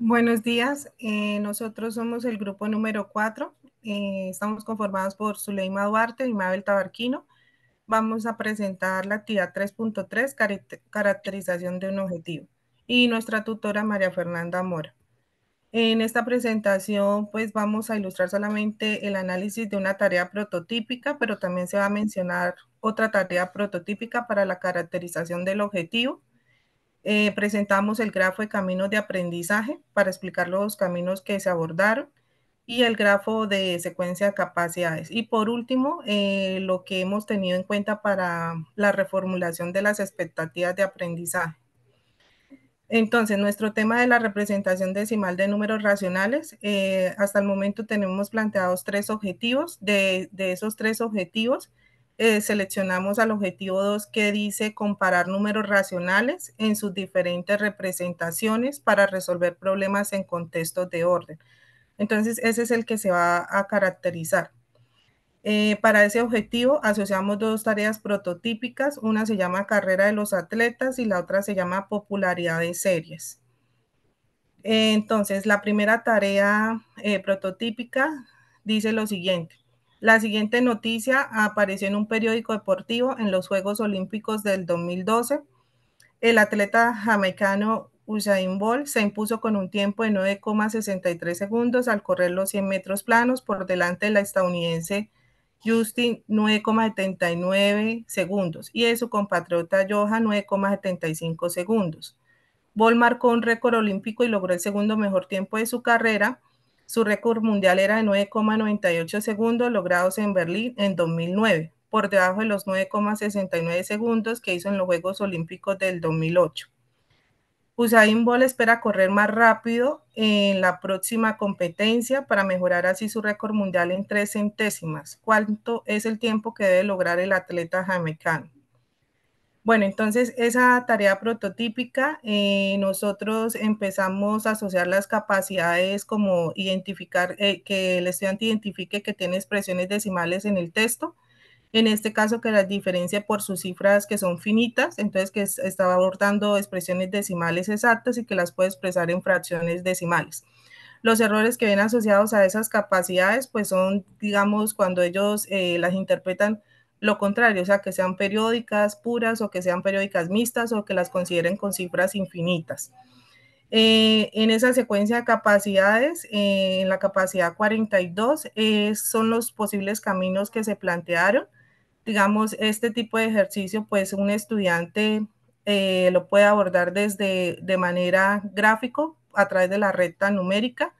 Buenos días, eh, nosotros somos el grupo número 4, eh, estamos conformados por Zuleima Duarte y Mabel Tabarquino. Vamos a presentar la actividad 3.3, caracterización de un objetivo, y nuestra tutora María Fernanda Mora. En esta presentación, pues vamos a ilustrar solamente el análisis de una tarea prototípica, pero también se va a mencionar otra tarea prototípica para la caracterización del objetivo eh, presentamos el grafo de caminos de aprendizaje para explicar los caminos que se abordaron y el grafo de secuencia de capacidades. Y por último, eh, lo que hemos tenido en cuenta para la reformulación de las expectativas de aprendizaje. Entonces, nuestro tema de la representación decimal de números racionales, eh, hasta el momento tenemos planteados tres objetivos. de, esos tres objetivos, eh, seleccionamos al objetivo 2 que dice comparar números racionales en sus diferentes representaciones para resolver problemas en contextos de orden. Entonces, ese es el que se va a caracterizar. Eh, para ese objetivo asociamos dos tareas prototípicas, una se llama carrera de los atletas y la otra se llama popularidad de series. Eh, entonces, la primera tarea prototípica dice lo siguiente. La siguiente noticia apareció en un periódico deportivo en los Juegos Olímpicos del 2012. El atleta jamaicano Usain Bolt se impuso con un tiempo de 9,63 segundos al correr los 100 metros planos por delante de la estadounidense Justin 9,79 segundos y de su compatriota Johan 9,75 segundos. Bolt marcó un récord olímpico y logró el segundo mejor tiempo de su carrera su récord mundial era de 9,98 segundos logrados en Berlín en 2009, por debajo de los 9,69 segundos que hizo en los Juegos Olímpicos del 2008. Usain Bolt espera correr más rápido en la próxima competencia para mejorar así su récord mundial en tres centésimas. ¿Cuánto es el tiempo que debe lograr el atleta jamaicano? Bueno, entonces esa tarea prototípica, eh, nosotros empezamos a asociar las capacidades como identificar, eh, que el estudiante identifique que tiene expresiones decimales en el texto, en este caso que las diferencia por sus cifras que son finitas, entonces que estaba abordando expresiones decimales exactas y que las puede expresar en fracciones decimales. Los errores que vienen asociados a esas capacidades, pues son, digamos, cuando ellos eh, las interpretan lo contrario, o sea, que sean periódicas puras o que sean periódicas mixtas o que las consideren con cifras infinitas. Eh, en esa secuencia de capacidades, eh, en la capacidad 42, eh, son los posibles caminos que se plantearon. Digamos, este tipo de ejercicio, pues un estudiante lo puede abordar desde de manera gráfico a través de la recta numérica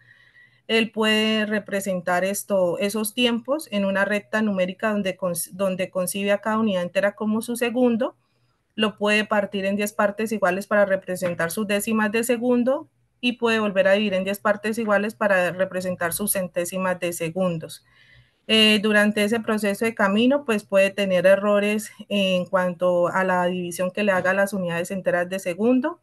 él puede representar esto, esos tiempos en una recta numérica donde, donde concibe a cada unidad entera como su segundo, lo puede partir en 10 partes iguales para representar sus décimas de segundo y puede volver a dividir en 10 partes iguales para representar sus centésimas de segundos. Eh, durante ese proceso de camino, pues puede tener errores en cuanto a la división que le haga las unidades enteras de segundo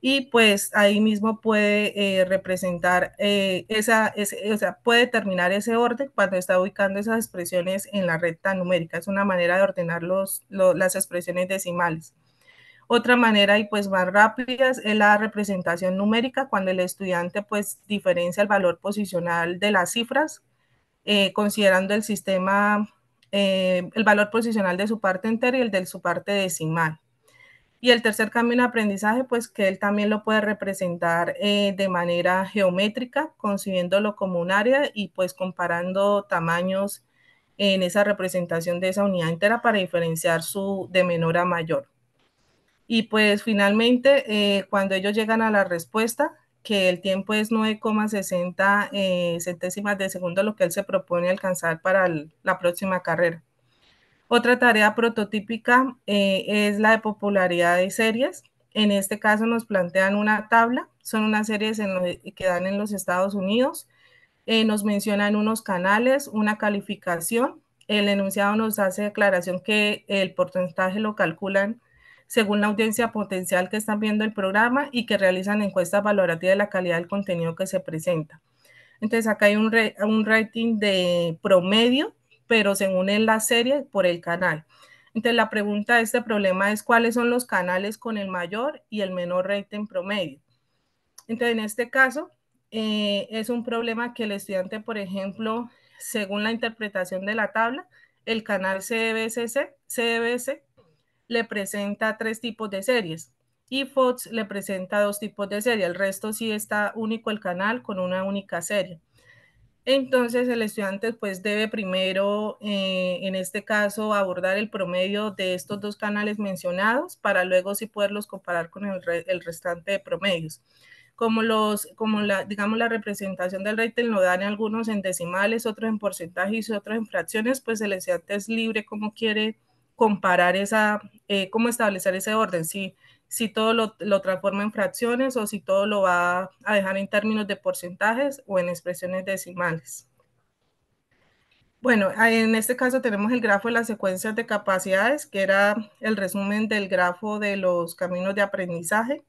y pues ahí mismo puede eh, representar eh, esa, o sea, puede determinar ese orden cuando está ubicando esas expresiones en la recta numérica. Es una manera de ordenar los, las expresiones decimales. Otra manera y pues más rápida es la representación numérica cuando el estudiante pues diferencia el valor posicional de las cifras eh, considerando el sistema, el valor posicional de su parte entera y el de su parte decimal. Y el tercer cambio en aprendizaje, pues que él también lo puede representar eh, de manera geométrica, concibiéndolo como un área y pues comparando tamaños en esa representación de esa unidad entera para diferenciar su de menor a mayor. Y pues finalmente, eh, cuando ellos llegan a la respuesta, que el tiempo es 9,60 eh, centésimas de segundo, lo que él se propone alcanzar para la próxima carrera. Otra tarea prototípica eh, es la de popularidad de series. En este caso nos plantean una tabla, son unas series que dan en los Estados Unidos. Eh, nos mencionan unos canales, una calificación. El enunciado nos hace declaración que el porcentaje lo calculan según la audiencia potencial que están viendo el programa y que realizan encuestas valorativas de la calidad del contenido que se presenta. Entonces acá hay un, un rating de promedio pero se unen la serie, por el canal. Entonces, la pregunta de este problema es cuáles son los canales con el mayor y el menor rating promedio. Entonces, en este caso, eh, es un problema que el estudiante, por ejemplo, según la interpretación de la tabla, el canal CBS, CBS, le presenta tres tipos de series y Fox le presenta dos tipos de series. El resto sí está único el canal con una única serie. Entonces el estudiante pues debe primero, eh, en este caso, abordar el promedio de estos dos canales mencionados para luego sí poderlos comparar con el, restante de promedios como los, como la, digamos, la representación del rating lo dan algunos en decimales, otros en porcentajes y otros en fracciones, pues el estudiante es libre como quiere comparar esa, eh, como establecer ese orden, sí, si todo lo, transforma en fracciones o si todo lo va a dejar en términos de porcentajes o en expresiones decimales. Bueno, en este caso tenemos el grafo de las secuencias de capacidades, que era el resumen del grafo de los caminos de aprendizaje.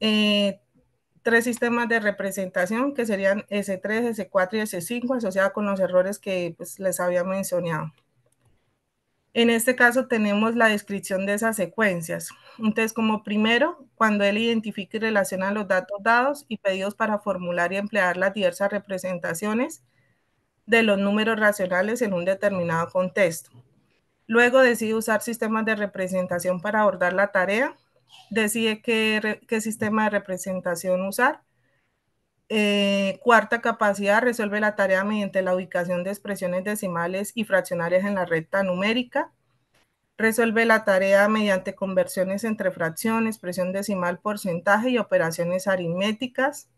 Eh, tres sistemas de representación, que serían S3, S4 y S5, asociados con los errores que pues, les había mencionado. En este caso tenemos la descripción de esas secuencias. Entonces, como primero, cuando él identifica y relaciona los datos dados y pedidos para formular y emplear las diversas representaciones de los números racionales en un determinado contexto. Luego decide usar sistemas de representación para abordar la tarea, decide qué, qué sistema de representación usar eh, cuarta capacidad, resuelve la tarea mediante la ubicación de expresiones decimales y fraccionarias en la recta numérica. Resuelve la tarea mediante conversiones entre fracción, expresión decimal, porcentaje y operaciones aritméticas.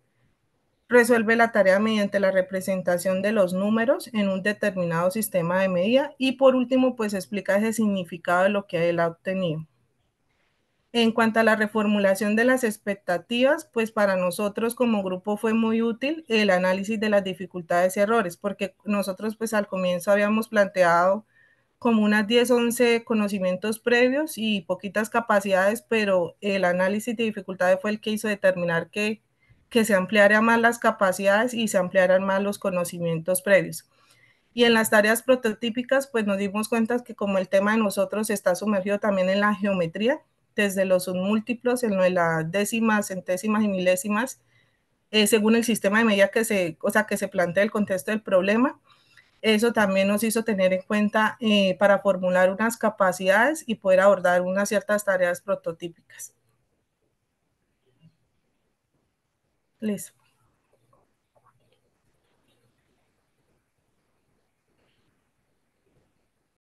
Resuelve la tarea mediante la representación de los números en un determinado sistema de medida. Y por último, pues explica ese significado de lo que él ha obtenido. En cuanto a la reformulación de las expectativas, pues para nosotros como grupo fue muy útil el análisis de las dificultades y errores, porque nosotros pues al comienzo habíamos planteado como unas 10, 11 conocimientos previos y poquitas capacidades, pero el análisis de dificultades fue el que hizo determinar que, que se ampliaran más las capacidades y se ampliaran más los conocimientos previos. Y en las tareas prototípicas, pues nos dimos cuenta que como el tema de nosotros está sumergido también en la geometría, desde los submúltiplos, en lo de las décimas, centésimas y milésimas, eh, según el sistema de medida que se, o que se plantea el contexto del problema. Eso también nos hizo tener en cuenta eh, para formular unas capacidades y poder abordar unas ciertas tareas prototípicas. Listo.